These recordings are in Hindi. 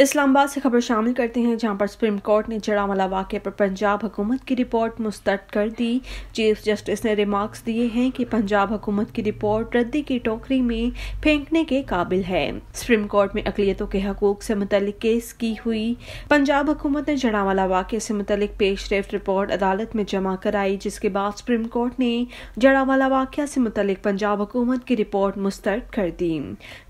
इस्लामाबाद से खबर शामिल करते हैं जहां पर सुप्रीम कोर्ट ने जड़ामला वाक़े पर पंजाब हुकूमत की रिपोर्ट मुस्तरद कर दी चीफ जस्टिस ने रिमार्क्स दिए हैं कि पंजाब हुकूमत की रिपोर्ट रद्दी की टोकरी में फेंकने के काबिल है सुप्रीम कोर्ट में अकलीतों के हकूक से मुतलिक केस की हुई पंजाब हुकूमत ने जड़ामला वाक़े से मुतलिक पेश रेफ रिपोर्ट अदालत में जमा कराई जिसके बाद सुप्रीम कोर्ट ने जड़ावाला वाक़ से मुतलिक पंजाब हुकूमत की रिपोर्ट मुस्तरद कर दी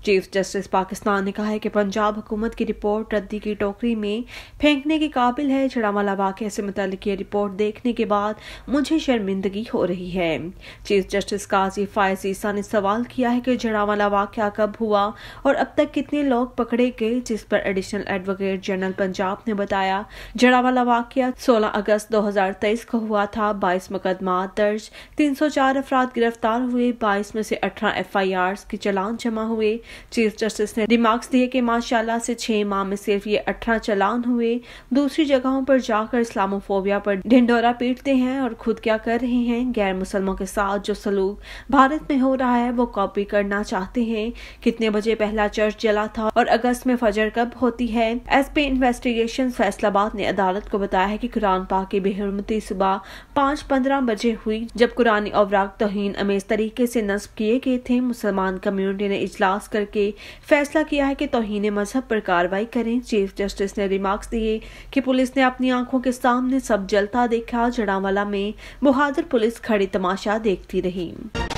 चीफ जस्टिस पाकिस्तान ने कहा है कि पंजाब हुकूमत की रिपोर्ट रिपोर्ट रद्दी की टोकरी में फेंकने के काबिल है छड़ामाला वाक से मुतल ये रिपोर्ट देखने के बाद मुझे शर्मिंदगी हो रही है चीफ जस्टिस काजी फायज ईसा ने सवाल किया है कि जड़ावाला वाक़ा कब हुआ और अब तक कितने लोग पकड़े गए जिस पर एडिशनल एडवोकेट जनरल पंजाब ने बताया जड़ावाला वाक़ा 16 अगस्त 2023 को हुआ था 22 मुकदमा दर्ज 304 अफराद गिरफ्तार हुए 22 में से 18 एफआईआर की चलान जमा हुए चीफ जस्टिस ने रिमार्क्स दिए कि माशाला से छह माह में सिर्फ ये अठारह चलान हुए दूसरी जगहों पर जाकर इस्लामोफोबिया पर ढिंडोरा पीटते हैं और खुद क्या कर रहे हैं गैर मुसलमानों के साथ जो सलूक भारत में हो रहा है वो कॉपी करना चाहते हैं कितने बजे पहला चर्च जला था और अगस्त में फजर कब होती है एस पी इन्वेस्टिगेशन फैसलाबाद ने अदालत को बताया है की कुरान पाक की बेहरमती सुबह पाँच पंद्रह बजे हुई जब कुरानी अवराग तोहन अमेज तरीके से नस्ब किए गए थे मुसलमान कम्युनिटी ने इजलास करके फैसला किया है कि तोहन मजहब पर कार्रवाई करें चीफ जस्टिस ने रिमार्क्स दिए कि पुलिस ने अपनी आंखों के सामने सब जलता देखा जड़ावाला में बहादुर पुलिस खड़ी तमाशा देखती रही